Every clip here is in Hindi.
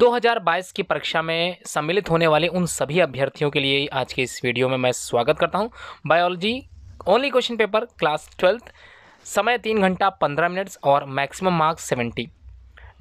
2022 की परीक्षा में सम्मिलित होने वाले उन सभी अभ्यर्थियों के लिए आज के इस वीडियो में मैं स्वागत करता हूं biology only question paper class twelfth समय तीन घंटा पंद्रह मिनट्स और मैक्सिमम मार्क्स सेवेंटी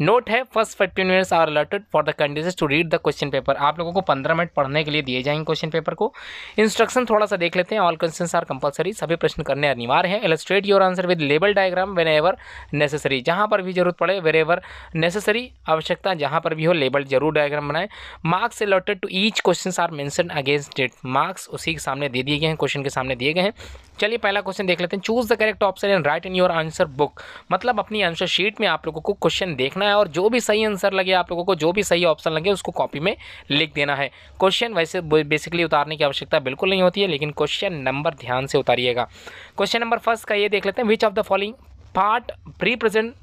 नोट है first fifteen minutes are allotted for the candidates to read the question paper आप लोगों को पंद्रह मिनट पढ़ने के लिए दिए जाएंगे क्वेश्चन पेपर को इंस्ट्रक्शन थोड़ा सा देख लेते हैं ऑल क्वेश्चन आर कंपलसरी सभी प्रश्न करने अनिवार्य है illustrate your answer with label diagram whenever necessary जहाँ पर भी जरूरत पड़े वेर एवर नेसेसरी आवश्यकता जहाँ पर भी हो लेबल जरूर डायग्राम बनाए marks allotted to each question are mentioned against that marks उसी के सामने दे दिए गए हैं क्वेश्चन के सामने दिए गए हैं चलिए पहला क्वेश्चन देख लेते हैं choose the correct option and write in your answer book मतलब अपनी आंसर शीट में आप लोगों को क्वेश्चन देखना है और जो भी सही आंसर लगे आप लोगों को जो भी सही ऑप्शन लगे उसको कॉपी में लिख देना है क्वेश्चन वैसे बेसिकली उतारने की आवश्यकता बिल्कुल नहीं होती है लेकिन क्वेश्चन नंबर ध्यान से उतारिएगा क्वेश्चन नंबर फर्स्ट का ये देख लेते हैं which of the following part represent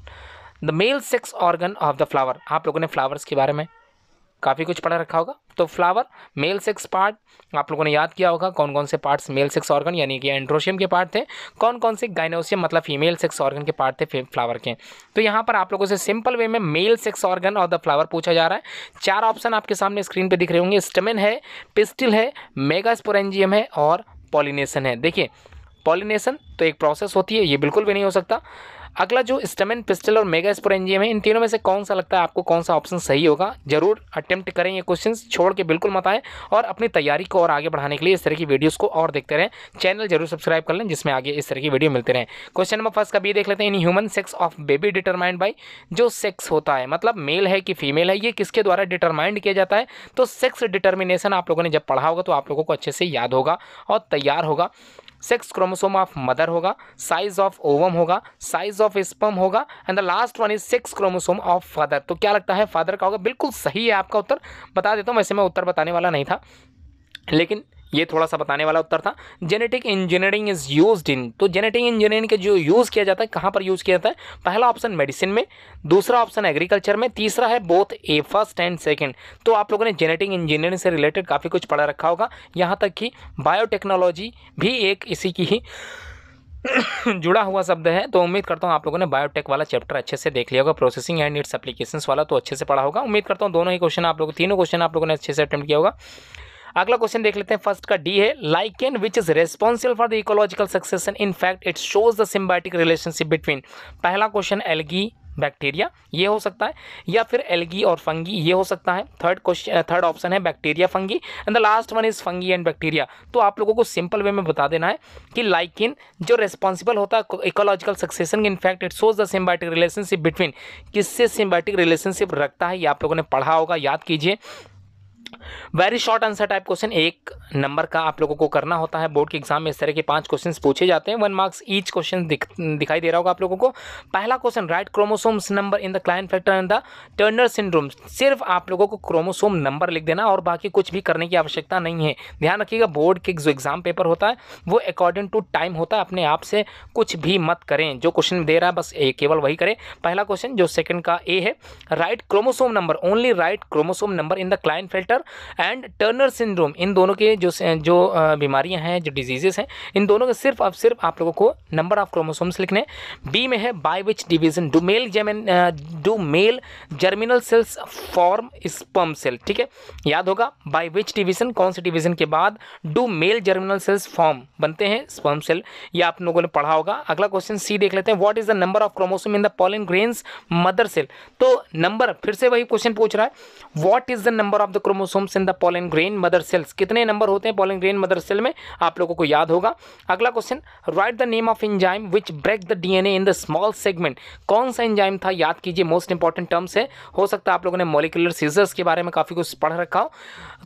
the male sex organ of the flower आप लोगों ने फ्लावर्स के बारे में काफ़ी कुछ पढ़ा रखा होगा तो फ्लावर मेल सेक्स पार्ट आप लोगों ने याद किया होगा कौन कौन से पार्ट्स मेल सेक्स ऑर्गन यानी कि एंड्रोशियम के पार्ट थे कौन कौन से गाइनोशियम मतलब फीमेल सेक्स ऑर्गन के पार्ट थे फ्लावर के तो यहाँ पर आप लोगों से सिंपल वे में मेल सेक्स ऑर्गन और द फ्लावर पूछा जा रहा है चार ऑप्शन आपके सामने स्क्रीन पर दिख रहे होंगे स्टेमिन है पिस्टिल है मेगास्पोरेंजियम है और पॉलिनेशन है देखिए पॉलिनेशन तो एक प्रोसेस होती है ये बिल्कुल भी नहीं हो सकता अगला जो स्टमन पिस्टल और मेगा एनजीएम है इन तीनों में से कौन सा लगता है आपको कौन सा ऑप्शन सही होगा जरूर अटेम्प्ट करें ये क्वेश्चन छोड़ के बिल्कुल मत आए और अपनी तैयारी को और आगे बढ़ाने के लिए इस तरह की वीडियोस को और देखते रहें चैनल जरूर सब्सक्राइब कर लें जिसमें आगे इस तरह की वीडियो मिलते रहें क्वेश्चन नंबर फर्स्ट का भी देख लेते हैं in human sex of baby determined by जो सेक्स होता है मतलब मेल है कि फीमेल है ये किसके द्वारा डिटरमाइंड किया जाता है तो सेक्स डिटर्मिनेशन आप लोगों ने जब पढ़ा होगा तो आप लोगों को अच्छे से याद होगा और तैयार होगा सेक्स क्रोमोसोम ऑफ मदर होगा साइज ऑफ ओवम होगा साइज ऑफ स्पम होगा and the last one is sex chromosome of father तो क्या लगता है फादर का होगा बिल्कुल सही है आपका उत्तर बता देता हूँ वैसे मैं उत्तर बताने वाला नहीं था लेकिन ये थोड़ा सा बताने वाला उत्तर था genetic engineering is use in तो जेनेटिक इंजीनियरिंग के जो यूज़ किया जाता है कहाँ पर यूज़ किया जाता है पहला ऑप्शन मेडिसिन में दूसरा ऑप्शन एग्रीकल्चर में तीसरा है both a first and second तो आप लोगों ने जेनेटिक इंजीनियरिंग से रिलेटेड काफ़ी कुछ पढ़ा रखा होगा यहाँ तक कि बायोटेक्नोलॉजी भी एक इसी की ही जुड़ा हुआ शब्द है तो उम्मीद करता हूँ आप लोगों ने बायोटेक वाला चैप्टर अच्छे से देख लिया होगा प्रोसेसिंग एंड इट्स एप्लीकेशंस वाला तो अच्छे से पढ़ा होगा उम्मीद करता हूँ दोनों ही क्वेश्चन आप लोग तीनों क्वेश्चन आप लोगों ने अच्छे से अटेम्प्ट किया होगा अगला क्वेश्चन देख लेते हैं फर्स्ट का डी है lichen which is responsible for the ecological succession in fact it shows the symbiotic relationship between पहला क्वेश्चन एलगी बैक्टीरिया ये हो सकता है या फिर एलगी और फंगी ये हो सकता है थर्ड क्वेश्चन थर्ड ऑप्शन है bacteria fungi and the last one is fungi and bacteria तो आप लोगों को सिंपल वे में बता देना है कि लाइकिन जो रेस्पॉन्सिबल होता है ecological succession in fact it shows the symbiotic relationship between किससे सिम्बैटिक रिलेशनशिप रखता है ये आप लोगों ने पढ़ा होगा याद कीजिए very short answer type question एक नंबर का आप लोगों को करना होता है बोर्ड के एग्जाम में इस तरह के पांच क्वेश्चन पूछे जाते हैं वन मार्क्स ईच क्वेश्चन दिखाई दे रहा होगा आप लोगों को पहला question write chromosomes number in the Klinefelter in the Turner syndrome सिर्फ आप लोगों को क्रोमोसोम नंबर लिख देना और बाकी कुछ भी करने की आवश्यकता नहीं है ध्यान रखिएगा बोर्ड के जो एग्जाम पेपर होता है वो अकॉर्डिंग टू टाइम होता है अपने आप से कुछ भी मत करें जो क्वेश्चन दे रहा है बस केवल वही करें पहला क्वेश्चन जो सेकंड का ए है write chromosome number only write chromosome number in the Klinefelter disorder and Turner syndrome इन दोनों के जो जो बीमारियां हैं जो डिजीजेस हैं इन दोनों के सिर्फ अब सिर्फ आप लोगों को नंबर ऑफ क्रोमोसोम्स लिखने बी में है by which division do male germinal do male germinal cells form sperm cell ठीक है याद होगा बाय विच डिवीजन कौन से डिवीजन के बाद do male germinal cells form बनते हैं स्पर्म सेल ये आप लोगों ने पढ़ा होगा अगला क्वेश्चन सी देख लेते हैं what is the number of chromosome in the pollen grains mother cell तो नंबर फिर से वही क्वेश्चन पूछ रहा है what is the number of the chromosome chromosomes in the pollen grain mother cells कितने नंबर होते हैं पॉलन ग्रेन मदर सेल में आप लोगों को याद होगा अगला question write the name of enzyme which break the DNA in the small segment कौन सा इंजाइम था याद कीजिए मोस्ट इंपॉर्टेंट टर्म्स है हो सकता है आप लोगों ने मोलिकुलर सीजर्स के बारे में काफ़ी कुछ पढ़ रखा हो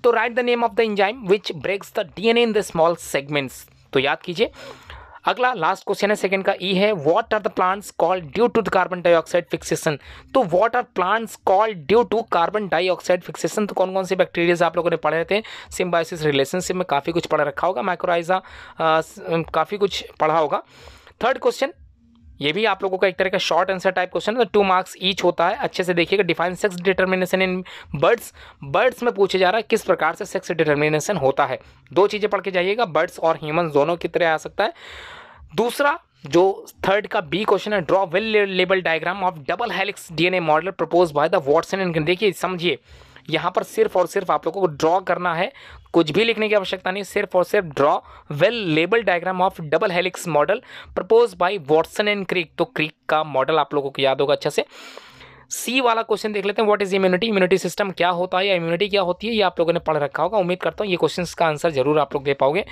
तो write the name of the enzyme which breaks the DNA in the small segments तो याद कीजिए अगला लास्ट क्वेश्चन है सेकंड का ई e है what are the plants called due to the carbon dioxide fixation तो what are plants called due to carbon dioxide fixation तो कौन कौन से बैक्टीरियाज आप लोगों ने पढ़े थे सिम्बाइसिस रिलेशनशिप में काफ़ी कुछ पढ़ा रखा होगा माइक्रोइजा काफ़ी कुछ पढ़ा होगा थर्ड क्वेश्चन ये भी आप लोगों का एक तरह का शॉर्ट आंसर टाइप क्वेश्चन है तो टू मार्क्स ईच होता है अच्छे से देखिएगा define sex determination in birds birds में पूछे जा रहा है किस प्रकार से सेक्स डिटर्मिनेशन होता है दो चीज़ें पढ़ के जाइएगा बर्ड्स और ह्यूमन दोनों की तरह आ सकता है दूसरा जो थर्ड का बी क्वेश्चन है draw well label diagram of double helix DNA model propose by the Watson and देखिए समझिए यहाँ पर सिर्फ और सिर्फ आप लोगों को ड्रॉ करना है कुछ भी लिखने की आवश्यकता नहीं सिर्फ और सिर्फ draw well label diagram of double helix model propose by Watson and Crick तो क्रिक का मॉडल आप लोगों को याद होगा अच्छा से सी वाला क्वेश्चन देख लेते हैं what is immunity immunity system क्या होता है या इम्यूनिटी क्या होती है ये आप लोगों ने पढ़ रखा होगा उम्मीद करता हूँ ये क्वेश्चन का आंसर जरूर आप लोग दे पाओगे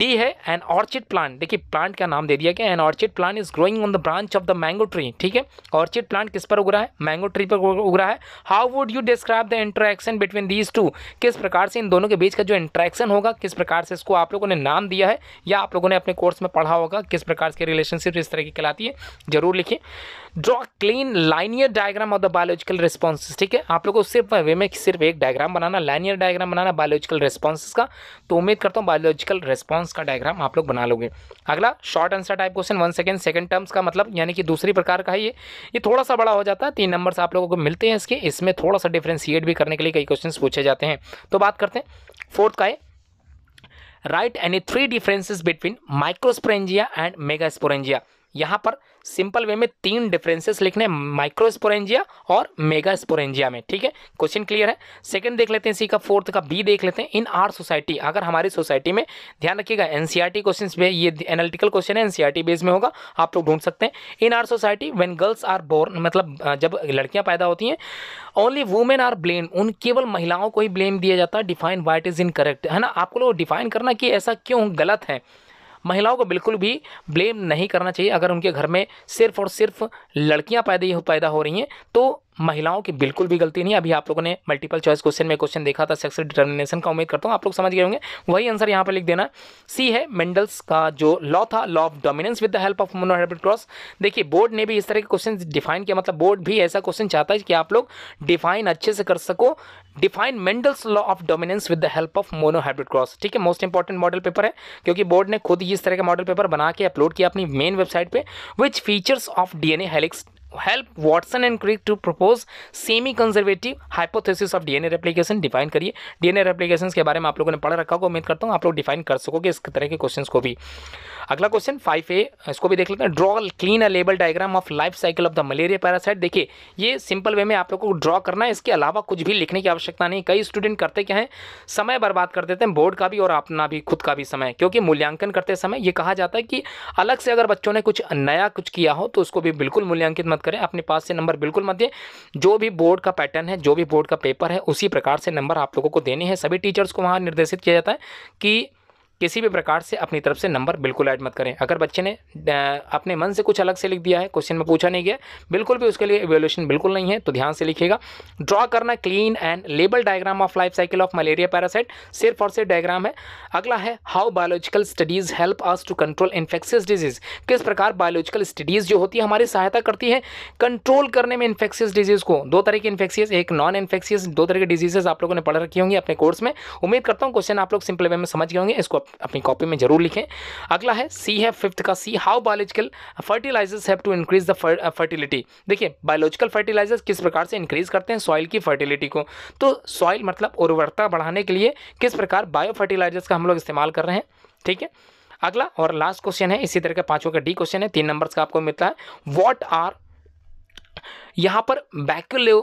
डी है एन ऑर्चिड प्लांट देखिए प्लांट का नाम दे दिया गया an orchid plant is growing on the branch of the mango tree ठीक है ऑर्चिड प्लांट किस पर उग रहा है मैंगो ट्री पर उग रहा है how would you describe the interaction between these two किस प्रकार से इन दोनों के बीच का जो इंट्रैक्शन होगा किस प्रकार से इसको आप लोगों ने नाम दिया है या आप लोगों ने अपने कोर्स में पढ़ा होगा किस प्रकार की रिलेशनशिप इस तरह की कहलाती है जरूर लिखिए draw clean linear diagram diagram of the biological responses ठीक है आप लोग को सिर्फ वे में सिर्फ एक डायग्राम बनाना लाइनियर डायग्राम बनाना बायोलॉजिकल रिस्पॉन्सेज का तो उम्मीद करता हूँ बायोलॉजिकल रिस्पॉन्स का डायग्राम आप लोग बना लोगे अगला short answer type question one second second terms का मतलब यानी कि दूसरी प्रकार का है ये ये थोड़ा सा बड़ा हो जाता है तीन नंबर आप लोगों को मिलते हैं इसके इसमें थोड़ा सा डिफ्रेंशिएट भी करने के लिए कई क्वेश्चन पूछे जाते हैं तो बात करते हैं फोर्थ का है write any three differences between microsporangia and megasporangia यहाँ पर सिंपल वे में तीन डिफरेंसेस लिखने माइक्रोस्पोरेंजिया और मेगास्पोरेंजिया में ठीक है क्वेश्चन क्लियर है सेकंड देख लेते हैं सी का फोर्थ का बी देख लेते हैं इन आर सोसाइटी अगर हमारी सोसाइटी में ध्यान रखिएगा एनसीईआरटी क्वेश्चंस में ये एनालिटिकल क्वेश्चन है एनसीईआरटी बेस में होगा आप लोग ढूंढ सकते हैं in our society when girls are born मतलब जब लड़कियाँ पैदा होती हैं ओनली वुमेन आर ब्लेम उन केवल महिलाओं को ही ब्लेम दिया जाता है define why it is incorrect है ना आपको लोग डिफाइन करना कि ऐसा क्यों गलत है महिलाओं को बिल्कुल भी ब्लेम नहीं करना चाहिए अगर उनके घर में सिर्फ और सिर्फ लड़कियां पैदा पैदा हो रही हैं तो महिलाओं की बिल्कुल भी गलती नहीं अभी आप लोगों ने मल्टीपल चॉइस क्वेश्चन में क्वेश्चन देखा था सेक्सुअल डिटर्मिनेशन का उम्मीद करता हूँ आप लोग समझ गए होंगे वही आंसर यहाँ पर लिख देना सी है मेंडल्स का जो लॉ था law of dominance with the help of monohybrid cross देखिए बोर्ड ने भी इस तरह के क्वेश्चन डिफाइन किया मतलब बोर्ड भी ऐसा क्वेश्चन चाहता है कि आप लोग डिफाइन अच्छे से कर सको define Mendel's law of dominance with the help of monohybrid cross ठीक है मोस्ट इंपॉर्टेंट मॉडल पेपर है क्योंकि बोर्ड ने खुद ही इस तरह के मॉडल पेपर बना के अपलोड किया अपनी मेन वेबसाइट पे which features of DNA helix help Watson and Crick to propose semi conservative hypothesis of DNA replication define करिए डीएनए रेप्लीकेशन के बारे में आप लोगों ने पढ़ रखा होगा उम्मीद करता हूँ आप लोग डिफाइन कर सकोगे इस तरह के क्वेश्चन को भी अगला क्वेश्चन फाइव ए इसको भी देख लेते हैं draw clean a label diagram of life cycle of the malaria parasite देखिए ये सिंपल वे में आप लोग को ड्रॉ करना है इसके अलावा कुछ भी लिखने की आवश्यकता नहीं कई स्टूडेंट करते क्या है समय बर्बाद कर देते हैं बोर्ड का भी और अपना भी खुद का भी समय क्योंकि मूल्यांकन करते समय ये कहा जाता है कि अलग से अगर बच्चों ने कुछ नया कुछ किया हो तो उसको भी बिल्कुल मूल्यांकित मत मत करें अपने पास से नंबर बिल्कुल मत दें जो भी बोर्ड का पैटर्न है जो भी बोर्ड का पेपर है उसी प्रकार से नंबर आप लोगों को देने हैं सभी टीचर्स को वहाँ निर्देशित किया जाता है कि किसी भी प्रकार से अपनी तरफ से नंबर बिल्कुल ऐड मत करें अगर बच्चे ने अपने मन से कुछ अलग से लिख दिया है क्वेश्चन में पूछा नहीं गया बिल्कुल भी उसके लिए एवेल्यूशन बिल्कुल नहीं है तो ध्यान से लिखिएगा ड्रॉ करना clean and label diagram of life cycle of malaria parasite सिर्फ और सिर्फ डायग्राम है अगला है how biological studies help us to control infectious diseases किस प्रकार बायोलॉजिकल स्टडीज़ जो होती है हमारी सहायता करती है कंट्रोल करने में इन्फेक्शियस डिजीज़ को दो तरह की इन्फेक्शियस एक नॉन इन्फेक्शियस दो तरह की डिजीजेस आप लोगों ने पढ़ रखी होंगी अपने कोर्स में उम्मीद करता हूँ क्वेश्चन आप लोग सिंपल वे में समझ गए होंगे इसको अपनी कॉपी में जरूर लिखें अगला है सी है फिफ्थ का C how biological fertilizers have to increase the fertility देखिए बायोलॉजिकल फर्टिलाइजर्स किस प्रकार से इंक्रीज करते हैं सॉइल की फर्टिलिटी को तो सॉइल मतलब उर्वरता बढ़ाने के लिए किस प्रकार बायो फर्टिलाइजर्स का हम लोग इस्तेमाल कर रहे हैं ठीक है अगला और लास्ट क्वेश्चन है इसी तरह का पांचों का डी क्वेश्चन है तीन नंबर्स का आपको मिलता है व्हाट आर यहां पर बैक्यूलो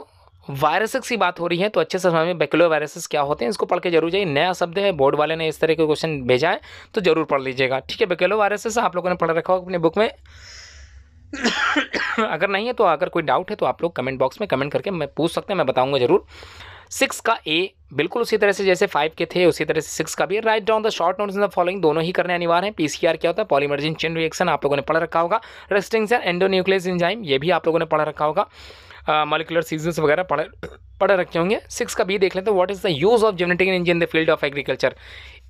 वायरसेस की बात हो रही है तो अच्छे से समझ में बैकलो वायरसेस क्या होते हैं इसको पढ़ के जरूर जाइए नया शब्द है बोर्ड वाले ने इस तरह के क्वेश्चन भेजा है तो जरूर पढ़ लीजिएगा ठीक है बैकेलो वायरसेस आप लोगों ने पढ़ रखा होगा अपने बुक में अगर नहीं है तो अगर कोई डाउट है तो आप लोग कमेंट बॉक्स में कमेंट करके मैं पूछ सकते हैं मैं बताऊँगा जरूर सिक्स का ए बिल्कुल उसी तरह से जैसे फाइव के थे उसी तरह से सिक्स का भी write down the short note in the following दोनों ही करने अनिवार्य है पीसीआर क्या होता है पॉलीमर्जिन चेन रिएक्शन आप लोगों ने पढ़ रखा होगा रेस्टिंग एंडोन्यूक्लियस इंजाइम ये भी आप लोगों ने पढ़ रखा होगा मालिकुलर सीजन वगैरह पढ़ पढ़ रखे होंगे सिक्स का भी देख लेते हैं what is the use of genetic engineer in the field of agriculture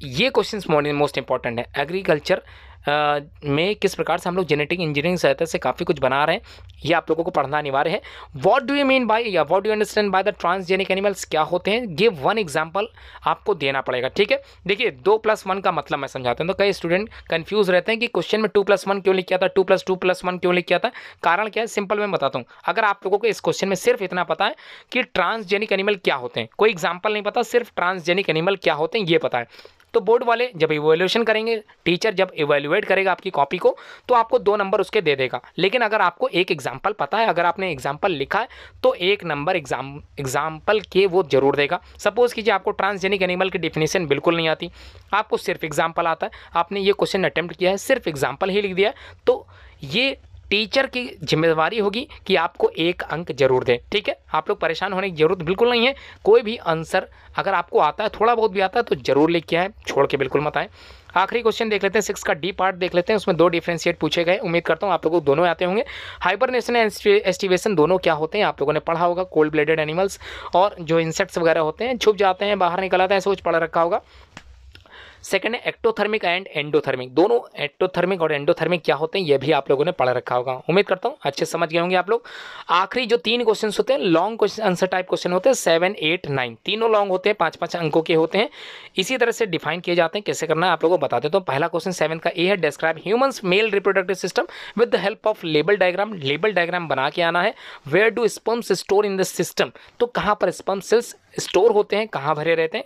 ये क्वेश्चन मोस्ट इंपॉर्टेंट है एग्रीकल्चर में किस प्रकार से हम लोग जेनेटिक इंजीनियरिंग सहायता से काफ़ी कुछ बना रहे हैं ये आप लोगों को पढ़ना अनिवार्य है what do you mean by या what do understand by the transgenic animals क्या होते हैं ये वन एग्जाम्पल आपको देना पड़ेगा ठीक है देखिए दो प्लस वन का मतलब मैं समझाता हूँ तो कई स्टूडेंट कन्फ्यूज रहते हैं कि क्वेश्चन में टू प्लस वन क्यों लिखा था two plus two plus one क्यों लिखा था कारण क्या है सिंपल मैं बताता हूँ अगर आप लोगों को इस क्वेश्चन में सिर्फ इतना पता है कि ट्रांसजेनिक एनिमल क्या होते हैं कोई एग्जाम्पल नहीं पता सिर्फ ट्रांसजेनिक एनिमल क्या होते हैं ये पता है तो बोर्ड वाले जब इवेल्यूशन करेंगे टीचर जब इवेल्यूएट करेगा आपकी कॉपी को तो आपको दो नंबर उसके दे देगा लेकिन अगर आपको एक एग्जाम्पल पता है अगर आपने एग्जाम्पल लिखा है तो एक नंबर एग्जाम एग्जाम्पल के वो जरूर देगा सपोज़ कीजिए आपको ट्रांसजेनिक एनिमल की डिफिनेशन बिल्कुल नहीं आती आपको सिर्फ एग्जाम्पल आता है आपने ये क्वेश्चन अटैम्प्ट किया है सिर्फ एग्जाम्पल ही लिख दिया है तो ये टीचर की जिम्मेदारी होगी कि आपको एक अंक जरूर दें ठीक है आप लोग परेशान होने की जरूरत बिल्कुल नहीं है कोई भी आंसर अगर आपको आता है थोड़ा बहुत भी आता है तो जरूर लेके आए छोड़ के बिल्कुल मत आए आखिरी क्वेश्चन देख लेते हैं सिक्स का डी पार्ट देख लेते हैं उसमें दो डिफ्रेंशिएट पूछे गए उम्मीद करता हूँ आप लोगों को दोनों आते होंगे हाइबरनेशन एस्टिवेशन दोनों क्या होते हैं आप लोगों ने पढ़ा होगा कोल्ड ब्लडेड एनिमल्स और जो इंसेक्ट्स वगैरह होते हैं छुप जाते हैं बाहर निकल आते हैं सोच पढ़ा रखा होगा सेकंड है एक्टोथर्मिक एंड एंडोथर्मिक दोनों एक्टोथर्मिक और एंडोथर्मिक क्या होते हैं ये भी आप लोगों ने पढ़ रखा होगा उम्मीद करता हूँ अच्छे समझ गए होंगे आप लोग आखिरी जो तीन क्वेश्चन होते हैं long question answer type question होते हैं सेवन एट नाइन तीनों लॉन्ग होते हैं पाँच पाँच अंकों के होते हैं इसी तरह से डिफाइन किए जाते हैं कैसे करना है आप लोगों को बता देता हूँ पहला क्वेश्चन सेवन का ए है describe human male reproductive system with the help of label diagram label diagram बना के आना है where do sperms store in the system तो कहाँ पर स्पम्प सेल्स स्टोर होते हैं कहाँ भरे रहते हैं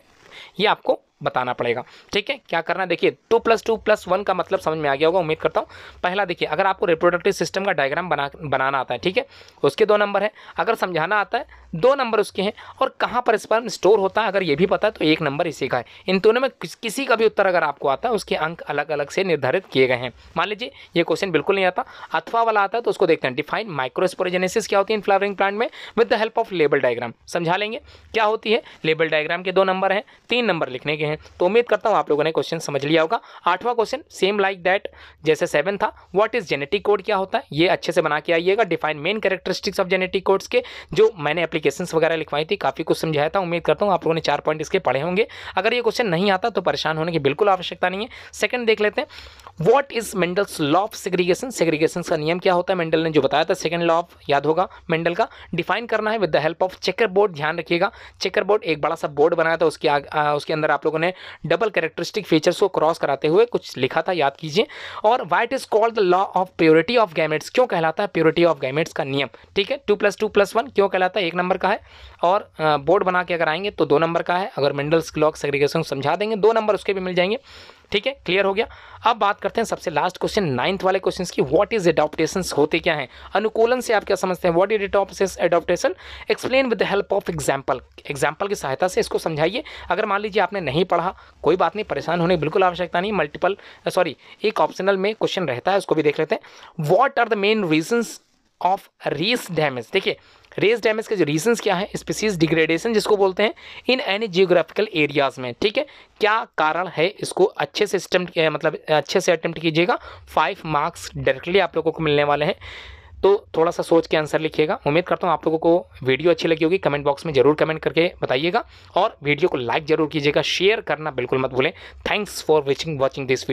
ये आपको बताना पड़ेगा ठीक है क्या करना देखिए two plus two plus one का मतलब समझ में आ गया होगा उम्मीद करता हूँ पहला देखिए अगर आपको रिप्रोडक्टिव सिस्टम का डायग्राम बना बनाना आता है ठीक है उसके दो नंबर है अगर समझाना आता है दो नंबर उसके हैं और कहाँ पर स्पर्म स्टोर होता है अगर ये भी पता है तो एक नंबर इसी का है इन दोनों में किसी का भी उत्तर अगर आपको आता है उसके अंक अलग अलग से निर्धारित किए गए हैं मान लीजिए ये क्वेश्चन बिल्कुल नहीं आता अथवा वाला आता है तो उसको देखते हैं डिफाइन माइक्रोस्पोरोजेनेसिस क्या होती है इन फ्लावरिंग प्लांट में with the help of label diagram समझा लेंगे क्या होती है लेबल डायग्राम के दो नंबर हैं तीन नंबर लिखने के हैं हैं तो उम्मीद करता हूँ आप लोगों ने क्वेश्चन समझ लिया होगा आठवां क्वेश्चन सेम लाइक दैट जैसे सेवन था व्हाट इज जेनेटिक कोड क्या होता है ये अच्छे से बना के आइएगा define main characteristics of genetic codes के जो मैंने एप्लीकेशन वगैरह लिखवाई थी काफ़ी कुछ समझाया था उम्मीद करता हूँ आप लोगों ने चार पॉइंट इसके पढ़े होंगे अगर ये क्वेश्चन नहीं आता तो परेशान होने की बिल्कुल आवश्यकता नहीं है सेकंड देख लेते हैं what is Mendel's law of segregation segregation का नियम क्या होता है मेंडल ने जो बताया था सेकंड लॉ ऑफ याद होगा मेंडल का डिफाइन करना है with the help of checker board ध्यान रखिएगा चेकर बोर्ड एक बड़ा सा बोर्ड बनाया था उसके आग, आ, उसके अंदर आप लोगों ने उन्होंने डबल कैरेक्टरिस्टिक फीचर्स को क्रॉस कराते हुए कुछ लिखा था याद कीजिए और why is called the law of purity of gametes क्यों कहलाता है प्योरिटी ऑफ गैमेट्स का नियम ठीक है two plus two plus one क्यों कहलाता है एक नंबर का है और बोर्ड बना के अगर आएंगे तो दो नंबर का है अगर मेंडल्स क्लॉक सेग्रीगेशन समझा देंगे दो नंबर उसके भी मिल जाएंगे ठीक है क्लियर हो गया अब बात करते हैं सबसे लास्ट क्वेश्चन नाइन्थ वाले क्वेश्चन की व्हाट इज एडोप्टेशन होते क्या है अनुकूलन से आप क्या समझते हैं what is adaptation adaptation explain with the help of example example की सहायता से इसको समझाइए अगर मान लीजिए आपने नहीं पढ़ा कोई बात नहीं परेशान होने की बिल्कुल आवश्यकता नहीं मल्टीपल सॉरी एक ऑप्शनल में क्वेश्चन रहता है उसको भी देख लेते हैं what are the main reasons of race damage देखिए रेस डैमेज के जो रीजंस क्या है स्पीसीज डिग्रेडेशन जिसको बोलते हैं इन एनी जियोग्राफिकल एरियाज में ठीक है क्या कारण है इसको अच्छे से अटैम्प्ट मतलब अच्छे से अटैम्प्ट कीजिएगा फाइव मार्क्स डायरेक्टली आप लोगों को मिलने वाले हैं तो थोड़ा सा सोच के आंसर लिखिएगा उम्मीद करता हूँ आप लोगों को वीडियो अच्छी लगी होगी कमेंट बॉक्स में जरूर कमेंट करके बताइएगा और वीडियो को लाइक जरूर कीजिएगा शेयर करना बिल्कुल मत भूलें thanks for watching this video